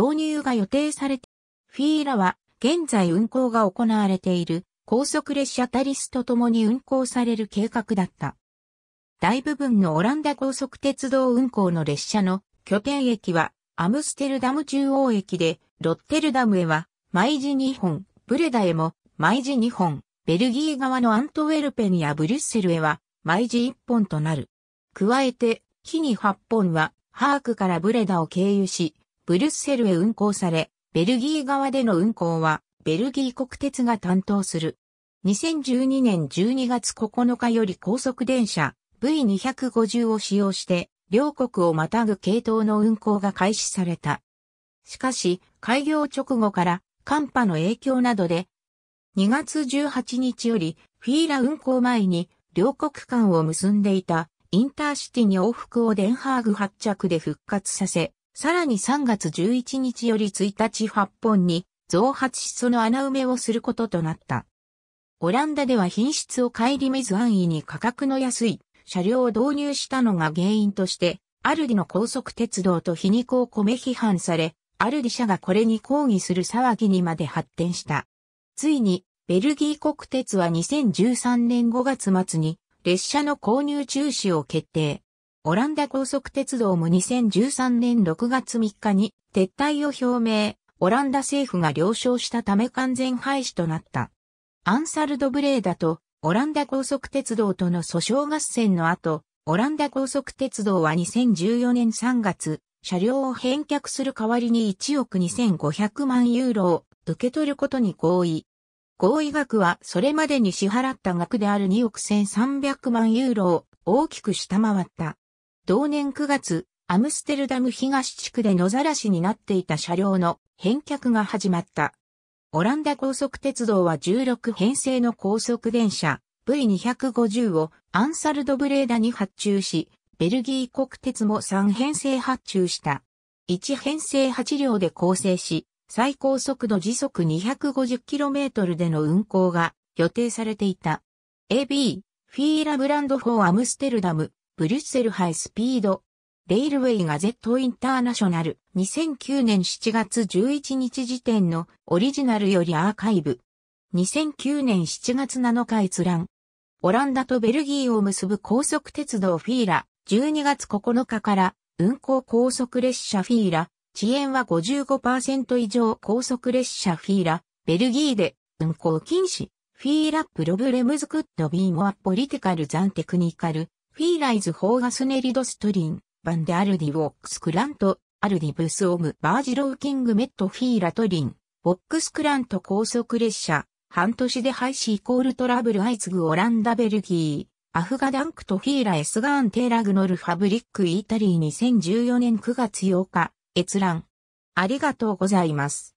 導入が予定されて、フィーラは現在運行が行われている高速列車タリスと共に運行される計画だった。大部分のオランダ高速鉄道運行の列車の拠点駅はアムステルダム中央駅で、ロッテルダムへは毎時2本、ブレダへも毎時2本、ベルギー側のアントウェルペンやブリュッセルへは毎時1本となる。加えて、木に8本はハークからブレダを経由し、ブリュッセルへ運行され、ベルギー側での運行は、ベルギー国鉄が担当する。2012年12月9日より高速電車 V250 を使用して、両国をまたぐ系統の運行が開始された。しかし、開業直後から寒波の影響などで、2月18日よりフィーラ運行前に両国間を結んでいたインターシティに往復をデンハーグ発着で復活させ、さらに3月11日より1日8本に増発しその穴埋めをすることとなった。オランダでは品質を顧みず安易に価格の安い車両を導入したのが原因として、アルディの高速鉄道と皮肉を込め批判され、アルディ社がこれに抗議する騒ぎにまで発展した。ついに、ベルギー国鉄は2013年5月末に列車の購入中止を決定。オランダ高速鉄道も2013年6月3日に撤退を表明、オランダ政府が了承したため完全廃止となった。アンサルドブレーダとオランダ高速鉄道との訴訟合戦の後、オランダ高速鉄道は2014年3月、車両を返却する代わりに1億2500万ユーロを受け取ることに合意。合意額はそれまでに支払った額である2億1300万ユーロを大きく下回った。同年9月、アムステルダム東地区で野ざらしになっていた車両の返却が始まった。オランダ高速鉄道は16編成の高速電車 V250 をアンサルドブレーダに発注し、ベルギー国鉄も3編成発注した。1編成8両で構成し、最高速度時速 250km での運行が予定されていた。AB、フィーラブランド4アムステルダム、ブリュッセルハイスピード、レイルウェイガゼットインターナショナル、2009年7月11日時点のオリジナルよりアーカイブ、2009年7月7日閲覧、オランダとベルギーを結ぶ高速鉄道フィーラ、12月9日から運行高速列車フィーラ、遅延は55%以上高速列車フィーラ、ベルギーで運行禁止。フィーラプロブレムズクッドビーモアポリティカルザンテクニカルフィーライズ・ホーガスネリドストリン、バンデアルディ・ウォックス・クラント、アルディ・ブス・オム・バージロー・キング・メット・フィーラトリン、ボックス・クラント高速列車、半年で廃止イコールトラブル相次ぐオランダ・ベルギー、アフガダンクとフィーラ・エスガーン・テーラグノル・ファブリック・イータリー2014年9月8日、閲覧。ありがとうございます。